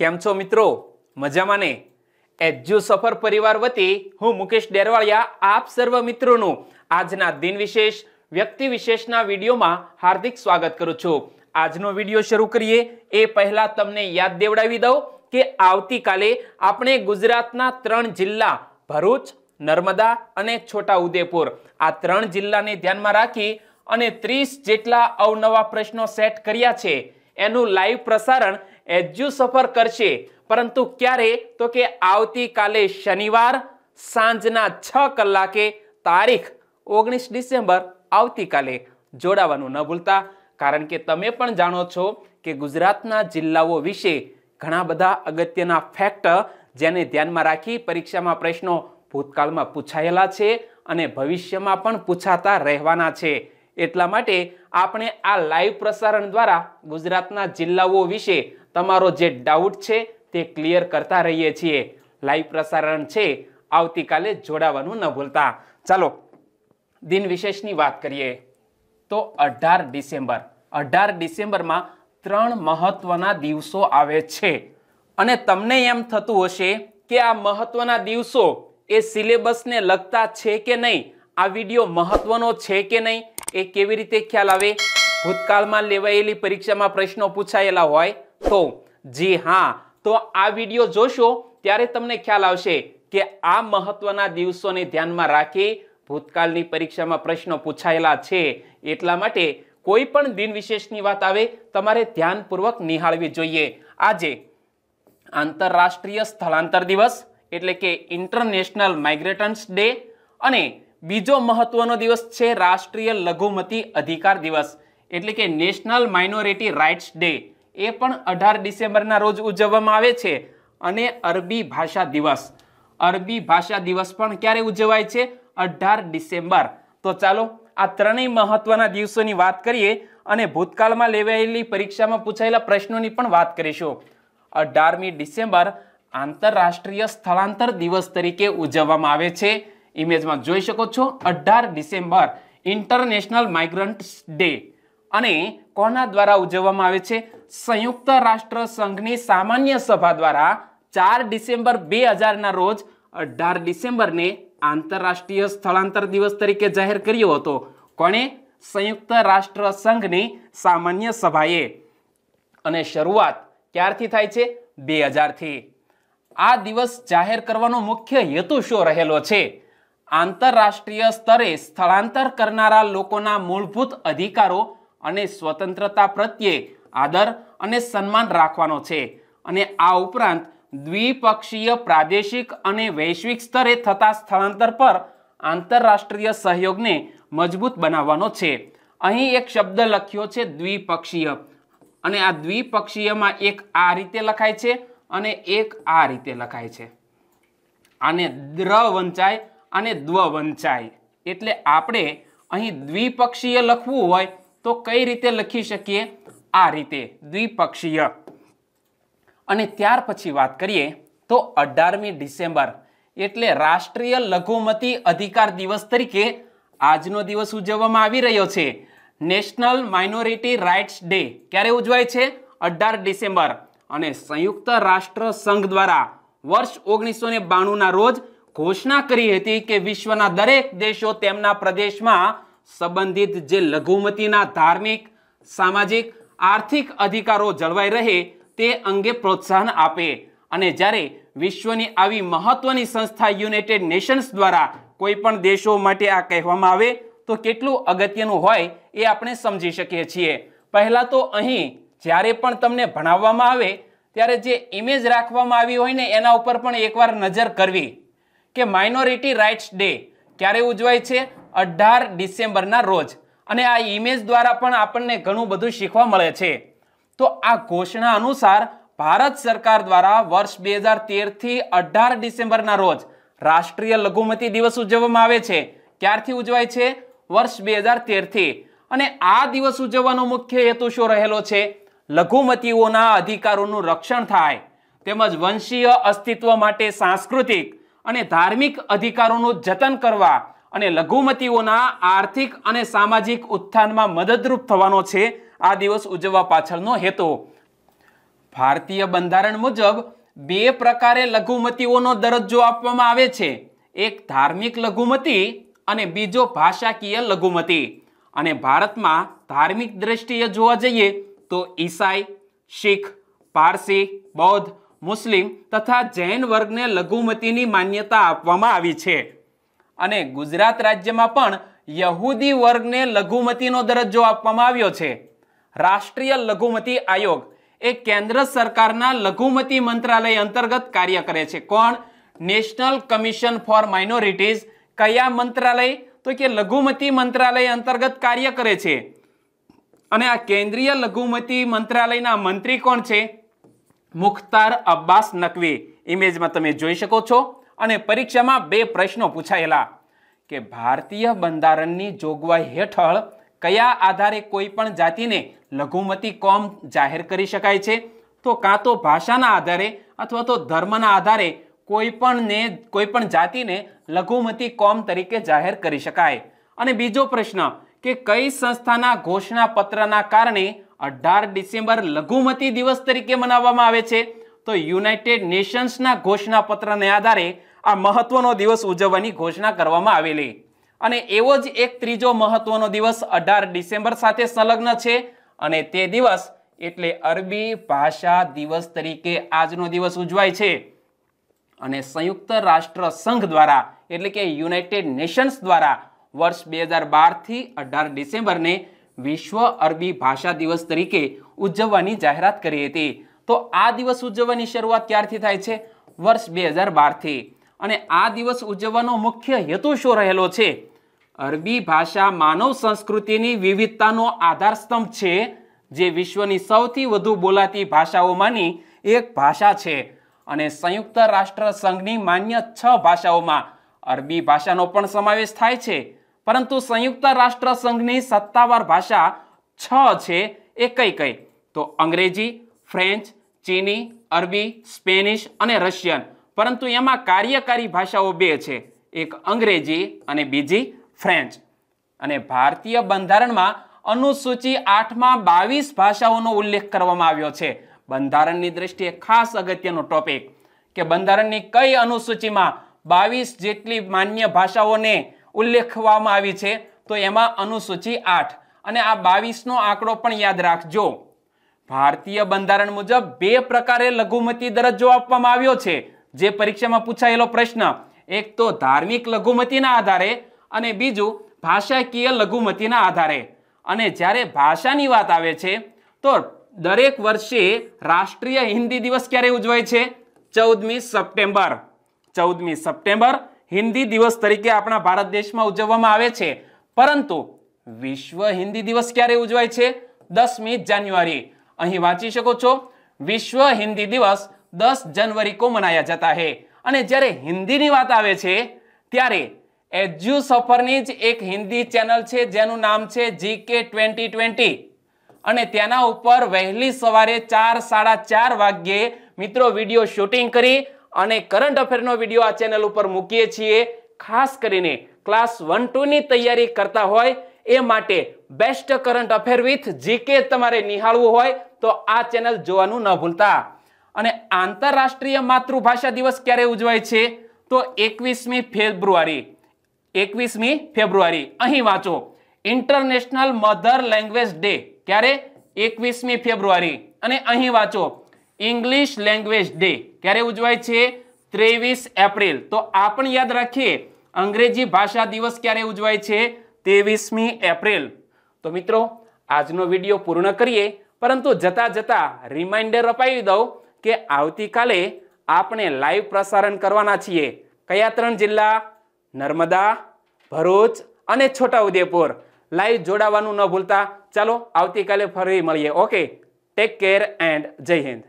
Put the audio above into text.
કેમ છો મિત્રો મજામાં ને એજ્યુ સફર પરિવાર વતી હું મુકેશ ડેરવાળિયા આપ સર્વ મિત્રોનું આજના દિન વિશેષ વ્યક્તિ વિશેષના વિડીયોમાં હાર્દિક સ્વાગત કરું છું આજનો વિડીયો શરૂ કરીએ એ પહેલાં તમને યાદ દેવડાવી દઉં કે આવતીકાલે આપણે ગુજરાતના ત્રણ જિલ્લા ભરૂચ નર્મદા અને છોટા ઉદેપુર આ ત્રણ જિલ્લાને ધ્યાનમાં રાખી અને ત્રીસ જેટલા અવનવા પ્રશ્નો સેટ કર્યા છે એનું લાઈવ પ્રસારણ એજ્યુ સફર કરશે પરંતુ ક્યારે તો કે આવતીકાલે શનિવાર સાંજના છ કલાકે તારીખ ઓગણીસ ડિસેમ્બર આવતીકાલે જોડાવાનું ન ભૂલતા કારણ કે તમે પણ જાણો છો કે ગુજરાતના જિલ્લાઓ વિશે ઘણા બધા અગત્યના ફેક્ટ જેને ધ્યાનમાં રાખી પરીક્ષામાં પ્રશ્નો ભૂતકાળમાં પૂછાયેલા છે અને ભવિષ્યમાં પણ પૂછાતા રહેવાના છે એટલા માટે આપણે આ લાઈવ પ્રસારણ દ્વારા ગુજરાતના જિલ્લાઓ વિશે તમારો જે ડાઉટ છે તે ક્લિયર કરતા રહીએ છીએ લાઈવ પ્રસારણ છે આવતીકાલે જોડાવાનું ન ભૂલતા ચાલો દિન વિશેષની વાત કરીએ તો અઢાર ડિસેમ્બર અઢાર ડિસેમ્બરમાં ત્રણ મહત્વના દિવસો આવે છે અને તમને એમ થતું હશે કે આ મહત્વના દિવસો એ સિલેબસને લગતા છે કે નહીં આ વિડીયો મહત્વનો છે કે નહીં એ કેવી રીતે ખ્યાલ આવે ભૂતકાળમાં લેવાયેલી પરીક્ષામાં પ્રશ્નો પૂછાયેલા હોય તો જી હા તો આ વિડીયો જોશો ત્યારે તમને ખ્યાલ આવશે કે આ મહત્વના દિવસોને ધ્યાનમાં રાખી ભૂતકાળની પરીક્ષામાં પ્રશ્નો પૂછાયેલા છે એટલા માટે કોઈ પણ દિન વિશેષની વાત આવે તમારે ધ્યાનપૂર્વક નિહાળવી જોઈએ આજે આંતરરાષ્ટ્રીય સ્થળાંતર દિવસ એટલે કે ઇન્ટરનેશનલ માઇગ્રેટન્સ ડે અને બીજો મહત્વનો દિવસ છે રાષ્ટ્રીય લઘુમતી અધિકાર દિવસ એટલે કે નેશનલ માઇનોરિટી રાઇટ્સ ડે એ પણ અઢાર ડિસેમ્બરના રોજ ઉજવવામાં આવે છે અને અરબી ભાષા દિવસ અરબી ભાષા દિવસ પણ ક્યારે ઉજવાય છે અઢાર ડિસેમ્બર તો ચાલો આ ત્રણેય મહત્વના દિવસોની વાત કરીએ અને ભૂતકાળમાં લેવાયેલી પરીક્ષામાં પૂછાયેલા પ્રશ્નોની પણ વાત કરીશું અઢારમી ડિસેમ્બર આંતરરાષ્ટ્રીય સ્થળાંતર દિવસ તરીકે ઉજવવામાં આવે છે ઇમેજમાં જોઈ શકો છો અઢાર ડિસેમ્બર ઇન્ટરનેશનલ માઇગ્રન્ટ ડે અને કોના દ્વારા ઉજવવામાં આવે છે સંયુક્ત રાષ્ટ્ર સંઘની સામાન્ય સભા દ્વારા ચાર ડિસેમ્બર બે હજારના રોજ અઢાર ડિસેમ્બરને આંતરરાષ્ટ્રીય સ્થળાંતર દિવસ તરીકે જાહેર કર્યો હતો કોણે સંયુક્ત રાષ્ટ્ર સંઘની સામાન્ય સભાએ અને શરૂઆત ક્યારથી થાય છે બે હજારથી આ દિવસ જાહેર કરવાનો મુખ્ય હેતુ શું રહેલો છે આંતરરાષ્ટ્રીય સ્તરે સ્થળાંતર કરનારા લોકોના મૂળભૂત અધિકારો અને સ્વતંત્રતા પ્રત્યે આદર અને સન્માન રાખવાનો છે અને આ ઉપરાંત દ્વિપક્ષીય પ્રાદેશિક અને વૈશ્વિક સ્તરે થતા સ્થળાંતર પર આંતરરાષ્ટ્રીય સહયોગને મજબૂત બનાવવાનો છે અહીં એક શબ્દ લખ્યો છે દ્વિપક્ષીય અને આ દ્વિપક્ષીયમાં એક આ રીતે લખાય છે અને એક આ રીતે લખાય છે આને દ્ર વંચાય અને દ્વ વંચાય એટલે આપણે અહીં દ્વિપક્ષીય લખવું હોય તો કઈ રીતે લખી શકીએ આ રીતે દ્વિપક્ષીય અને ત્યાર પછી વાત કરીએ તો અઢારમી ડિસેમ્બર એટલે રાષ્ટ્રીય લઘુમતી અધિકાર દિવસ તરીકે આજનો દિવસ ઉજવવામાં આવી રહ્યો છે નેશનલ માઇનોરિટી રાઇટ્સ ડે ક્યારે ઉજવાય છે અઢાર ડિસેમ્બર અને સંયુક્ત રાષ્ટ્ર સંઘ દ્વારા વર્ષ ઓગણીસો ને બાણુંના રોજ ઘોષણા કરી હતી કે વિશ્વના દરેક દેશો તેમના પ્રદેશમાં સંબંધિત જે લઘુમતીના ધાર્મિક સામાજિક આર્થિક અધિકારો જળવાઈ રહે તે અંગે પ્રોત્સાહન આપે અને જ્યારે વિશ્વની આવી મહત્વની સંસ્થા યુનાઇટેડ નેશન્સ દ્વારા કોઈપણ દેશો માટે આ કહેવામાં આવે તો કેટલું અગત્યનું હોય એ આપણે સમજી શકીએ છીએ પહેલાં તો અહીં જ્યારે પણ તમને ભણાવવામાં આવે ત્યારે જે ઇમેજ રાખવામાં આવી હોય ને એના ઉપર પણ એકવાર નજર કરવી કે માઇનોરિટી રાઇટ્સ ડે ક્યારે ઉજવાય છે અઢાર ડિસેમ્બરના રોજ અને આ ઇમેજ દ્વારા પણ આપણને ઘણું બધું શીખવા મળે છે તો આ ઘોષણા અનુસાર ભારત સરકાર દ્વારા વર્ષ બે હજાર તેરથી અઢાર ડિસેમ્બરના રોજ રાષ્ટ્રીય લઘુમતી દિવસ ઉજવવામાં આવે છે ક્યારથી ઉજવાય છે વર્ષ બે હજાર તેરથી અને આ દિવસ ઉજવવાનો મુખ્ય હેતુ શું રહેલો છે લઘુમતીઓના અધિકારોનું રક્ષણ થાય તેમજ વંશીય અસ્તિત્વ માટે સાંસ્કૃતિક અને ધાર્મિક અધિકારોનું જતન કરવા અને લઘુમતીઓના આર્થિક અને સામાજિક ઉત્થાનમાં મદદરૂપ થવાનો છે આ દિવસ ઉજવવા પાછળનો હેતુ ભારતીય બંધારણ મુજબ બે પ્રકારે લઘુમતીઓનો દરજ્જો આપવામાં આવે છે એક ધાર્મિક લઘુમતી અને બીજો ભાષાકીય લઘુમતી અને ભારતમાં ધાર્મિક દ્રષ્ટિએ જોવા જઈએ તો ઈસાઈ શીખ પારસી બૌદ્ધ મુસ્લિમ તથા જૈન વર્ગને લઘુમતીની માન્યતા આપવામાં આવી છે અને ગુજરાત રાજ્યમાં પણ યહૂદી વર્ગને લઘુમતીનો દરજ્જો આપવામાં આવ્યો છે રાષ્ટ્રીય લઘુમતી આયોગ એ કેન્દ્ર સરકારના લઘુમતી મંત્રાલય અંતર્ગત કાર્ય કરે છે કોણ નેશનલ કમિશન ફોર માઇનોરિટીઝ કયા મંત્રાલય તો કે લઘુમતી મંત્રાલય અંતર્ગત કાર્ય કરે છે અને આ કેન્દ્રીય લઘુમતી મંત્રાલયના મંત્રી કોણ છે મુખ્તાર અબ્બાસ નકવી ઇમેજમાં તમે જોઈ શકો છો અને પરીક્ષામાં બે પ્રશ્નો પૂછાયેલા કે ભારતીય બંધારણની જોગવાઈ હેઠળ કયા આધારે કોઈ પણ જાતિને લઘુમતી કોમ જાહેર કરી શકાય છે તો કાં તો ભાષાના આધારે અથવા તો ધર્મના આધારે કોઈપણને કોઈપણ જાતિને લઘુમતી કોમ તરીકે જાહેર કરી શકાય અને બીજો પ્રશ્ન કે કઈ સંસ્થાના ઘોષણા પત્રના કારણે અઢાર ડિસેમ્બર લઘુમતી દિવસ તરીકે મનાવવામાં આવે છે તો યુનાઇટેડ નેશન્સના ઘોષણાપત્રને આધારે આ મહત્વનો દિવસ ઉજવવાની ઘોષણા કરવામાં આવેલી અને એવો જ એક ત્રીજો મહત્વનો દિવસ અઢાર ડિસેમ્બર સાથે સંલગ્ન છે અને તે દિવસ એટલે અરબી ભાષા દિવસ તરીકે આજનો દિવસ ઉજવાય છે અને સંયુક્ત રાષ્ટ્ર સંઘ દ્વારા એટલે કે યુનાઇટેડ નેશન્સ દ્વારા વર્ષ બે હજાર બારથી અઢાર ડિસેમ્બરને વિશ્વ અરબી ભાષા દિવસ તરીકે ઉજવવાની જાહેરાત કરી હતી તો આ દિવસ ઉજવવાની શરૂઆત ક્યારથી થાય છે વર્ષ બે હજાર બારથી અને આ દિવસ ઉજવવાનો મુખ્ય હેતુ શું રહેલો છે અરબી ભાષા માનવ સંસ્કૃતિની વિવિધતાનો આધારસ્તંભ છે જે વિશ્વની સૌથી વધુ બોલાતી ભાષાઓમાંની એક ભાષા છે અને સંયુક્ત રાષ્ટ્ર સંઘની માન્ય છ ભાષાઓમાં અરબી ભાષાનો પણ સમાવેશ થાય છે પરંતુ સંયુક્ત રાષ્ટ્ર સંઘની સત્તાવાર ભાષા છ છે એ કઈ કઈ તો અંગ્રેજી ફ્રેન્ચ ચીની અરબી સ્પેનિશ અને રશિયન પરંતુ એમાં કાર્યકારી ભાષાઓ બે છે એક અંગ્રેજી અને બીજી ફ્રેન્ચ અને ભારતીય બંધારણમાં અનુસૂચિ આઠમાં બાવીસ ભાષાઓનો ઉલ્લેખ કરવામાં આવ્યો છે બંધારણની દ્રષ્ટિએ ખાસ અગત્યનો ટોપિક કે બંધારણની કઈ અનુસૂચિમાં બાવીસ જેટલી માન્ય ભાષાઓને ઉલ્લેખવામાં આવી છે તો એમાં અનુસૂચિ આઠ અને આ બાવીસનો આંકડો પણ યાદ રાખજો ભારતીય બંધારણ મુજબ બે પ્રકારે લઘુમતી દરજ્જો આપવામાં આવ્યો છે જે પરીક્ષામાં પૂછાયેલો પ્રશ્ન એક તો ધાર્મિક લઘુમતીના આધારે અને બીજું ભાષાકીય લઘુમતીના આધારે અને જ્યારે ભાષાની વાત આવે છે તો દરેક વર્ષે રાષ્ટ્રીય હિન્દી દિવસ ક્યારે ઉજવાય છે ચૌદમી સપ્ટેમ્બર ચૌદમી સપ્ટેમ્બર હિન્દી દિવસ તરીકે આપણા ભારત દેશમાં ઉજવવામાં આવે છે પરંતુ વિશ્વ હિન્દી દિવસ ક્યારે ઉજવાય છે દસમી જાન્યુઆરી અહીં વાંચી શકો છો વિશ્વ હિન્દી દિવસ દસ જનવરી કો મનાયા જતા હે અને જ્યારે હિન્દીની વાત આવે છે ત્યારે એજ્યુ સફરની જ એક હિન્દી ચેનલ છે જેનું નામ છે જી કે ટ્વેન્ટી ટ્વેન્ટી અને તેના ઉપર વહેલી સવારે ચાર સાડા ચાર વાગ્યે મિત્રો વિડીયો શૂટિંગ કરી અને કરંટ અફેરનો વિડીયો આ ચેનલ ઉપર મૂકીએ છીએ ખાસ કરીને ક્લાસ વન ટુની તૈયારી કરતા હોય એ માટે best current affair with GK તમારે નિહાળવું હોય તો આ ચેનલ જોવાનું ન ભૂલતા અને આંતરરાષ્ટ્રીય માતૃભાષા દિવસ ક્યારે ઉજવાય છે તો એકવીસમી ફેબ્રુઆરી એકવીસમી ફેબ્રુઆરી અહીં વાંચો ઇન્ટરનેશનલ મધર લેંગ્વેજ ડે ક્યારે એકવીસમી ફેબ્રુઆરી અને અહીં વાંચો ઇંગ્લિશ લેંગ્વેજ ડે ક્યારે ઉજવાય છે ત્રેવીસ એપ્રિલ તો આ પણ યાદ રાખીએ અંગ્રેજી ભાષા દિવસ ક્યારે ઉજવાય છે ત્રેવીસમી એપ્રિલ તો મિત્રો આજનો વિડીયો પૂર્ણ કરીએ પરંતુ જતાં જતાં રિમાઇન્ડર અપાવી દઉં કે આવતીકાલે આપણે લાઈવ પ્રસારણ કરવાના છીએ કયા ત્રણ જિલ્લા નર્મદા ભરૂચ અને છોટાઉદેપુર લાઈવ જોડાવાનું ન ભૂલતા ચાલો આવતીકાલે ફરી મળીએ ઓકે ટેક કેર એન્ડ જય હિન્દ